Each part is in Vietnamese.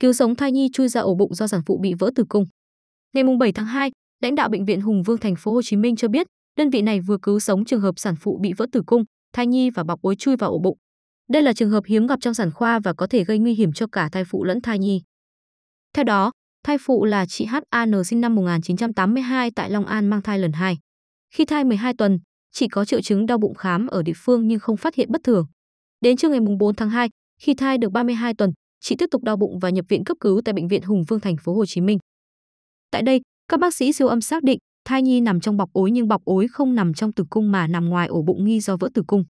cứu sống thai nhi chui ra ổ bụng do sản phụ bị vỡ tử cung. Ngày 7 tháng 2, lãnh đạo bệnh viện Hùng Vương thành phố Hồ Chí Minh cho biết, đơn vị này vừa cứu sống trường hợp sản phụ bị vỡ tử cung, thai nhi và bọc ối chui vào ổ bụng. Đây là trường hợp hiếm gặp trong sản khoa và có thể gây nguy hiểm cho cả thai phụ lẫn thai nhi. Theo đó, thai phụ là chị HAN sinh năm 1982 tại Long An mang thai lần 2. Khi thai 12 tuần, chị có triệu chứng đau bụng khám ở địa phương nhưng không phát hiện bất thường. Đến trưa ngày 4 tháng 2, khi thai được 32 tuần, chị tiếp tục đau bụng và nhập viện cấp cứu tại bệnh viện Hùng Vương thành phố Hồ Chí Minh. Tại đây, các bác sĩ siêu âm xác định thai nhi nằm trong bọc ối nhưng bọc ối không nằm trong tử cung mà nằm ngoài ổ bụng nghi do vỡ tử cung.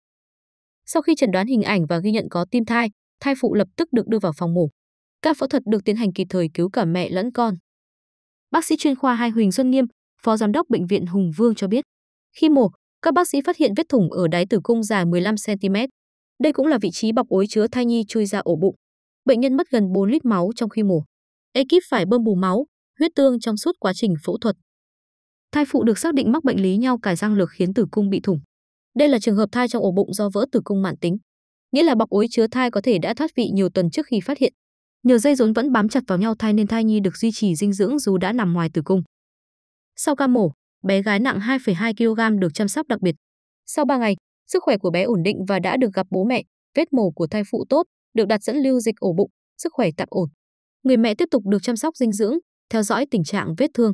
Sau khi chẩn đoán hình ảnh và ghi nhận có tim thai, thai phụ lập tức được đưa vào phòng mổ. Các phẫu thuật được tiến hành kịp thời cứu cả mẹ lẫn con. Bác sĩ chuyên khoa Hai Huỳnh Xuân Nghiêm, Phó Giám đốc Bệnh viện Hùng Vương cho biết, khi mổ, các bác sĩ phát hiện vết thủng ở đáy tử cung dài 15 cm. Đây cũng là vị trí bọc ối chứa thai nhi chui ra ổ bụng bệnh nhân mất gần 4 lít máu trong khi mổ. Ekip phải bơm bù máu, huyết tương trong suốt quá trình phẫu thuật. Thai phụ được xác định mắc bệnh lý nhau cài răng lược khiến tử cung bị thủng. Đây là trường hợp thai trong ổ bụng do vỡ tử cung mạn tính, nghĩa là bọc ối chứa thai có thể đã thoát vị nhiều tuần trước khi phát hiện. Nhờ dây rốn vẫn bám chặt vào nhau thai nên thai nhi được duy trì dinh dưỡng dù đã nằm ngoài tử cung. Sau ca mổ, bé gái nặng 2,2 kg được chăm sóc đặc biệt. Sau 3 ngày, sức khỏe của bé ổn định và đã được gặp bố mẹ, vết mổ của thai phụ tốt, được đặt dẫn lưu dịch ổ bụng, sức khỏe tạm ổn. Người mẹ tiếp tục được chăm sóc dinh dưỡng, theo dõi tình trạng vết thương.